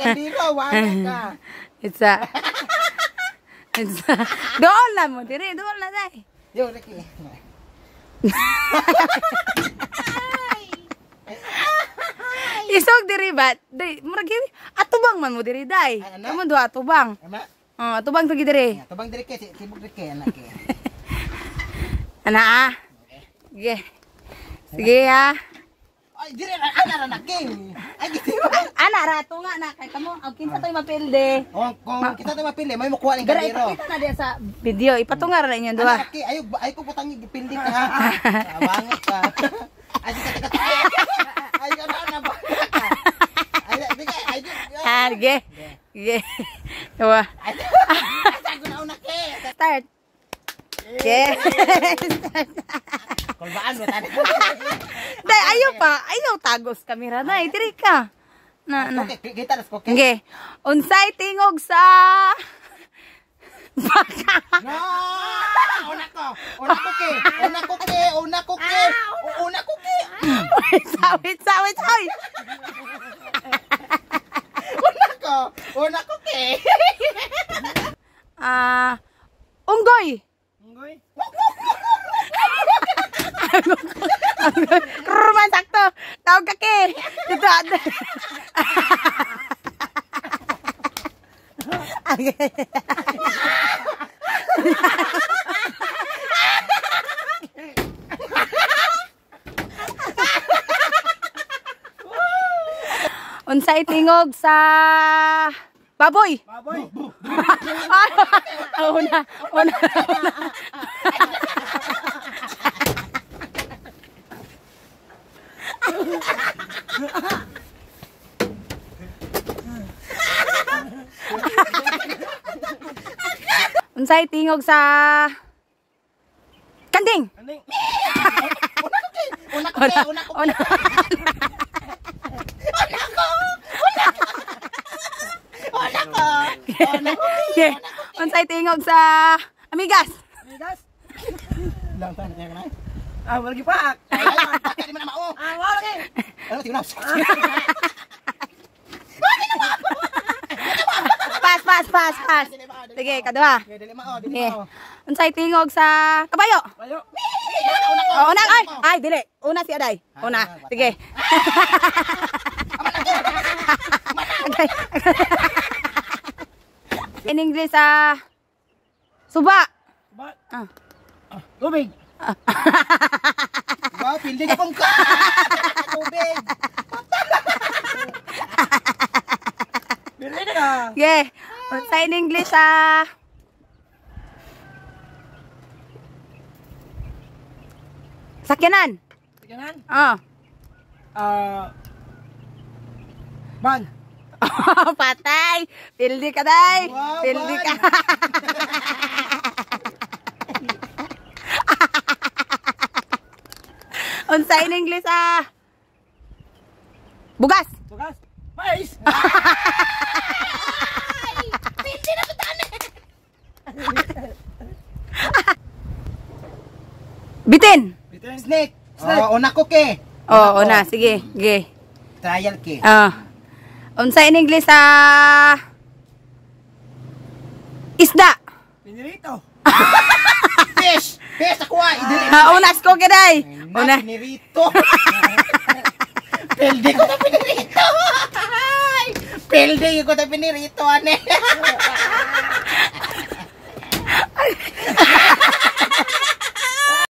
Isa. a Doon na mo, doon Yo, Isog diri ba? deh, murag Atubang man mo diri dai. Amo dua atubang. Oh, atubang to diri kay diri kay ana kay. Ana ah. Sige. ya anak anak Anak nga nak. kay kamo kita kinsa toy mapilde. Oh, kita toy mapilde may makuha ning kadiro. Kita na sa video ipatungar na inyo dua ayo ayo ko putang gipilde ka. Abangot ka. Ay kita kita. Ay ana na ba. Ay di ka Ge. Wa. Start. Yes. Kolbaan Dai, ayo pa. Ayaw tagos kamera na. Itiri eh, ka. Na, na. Okay, kita nas ko. Okay. Unsay tingog sa... Baka. No! Una ko. Una ko ke. Una ko ke. Una ko ke. Una ko ke. Wait, wait, wait, wait. Una ko. Una ko ke. Ah, unggoy. Unggoy. Unggoy. Kurman, sakto. Tawag ka, Ken. Dito, ate. Ah, Unsay tingog sa baboy. Baboy. una, una, una. Unsay tingog sa kanding. Kanding. una ko kay, una ko kay, una ko. Una ko. Una ko. Una ko. Una ko. Unsay tingog sa amigas. Amigas. Lang pa na Ah, wala gi paak. Ah, ay, bakit di mo na mao? Ah, wala gi. Ano ti unas? Pas, pas, pas, pas. Sige, kaduha. Sige. Unsay tingog sa kabayo? Kabayo. Oh, una ay, ay dili. Una si Aday. Ah, una. Sige. In English ah Suba. Suba. Ah. Tubig. Ba, pilding akong ka! Tubig! Pilding na. Yeah! Unsa in English ah! Sakyanan! Sakyanan? Oo. Oh. Ah. Uh, patay! Pildi ka, day! Pildi ka! Unsa in English ah? Bugas. Bugas. Mais. Piti na ko tani. Bitin. Bitin. Snake. Snake. Oh, una ko ke. Oh, una. Sige. Ge. Trial ke. Oh. Unsa in English ah? Isda. Pinirito. Fish. Pesa ah. ah, ko ay. Ah, una sko kaday. Una. Pinirito. Pelde ko na pinirito. Pelde ko na pinirito ane.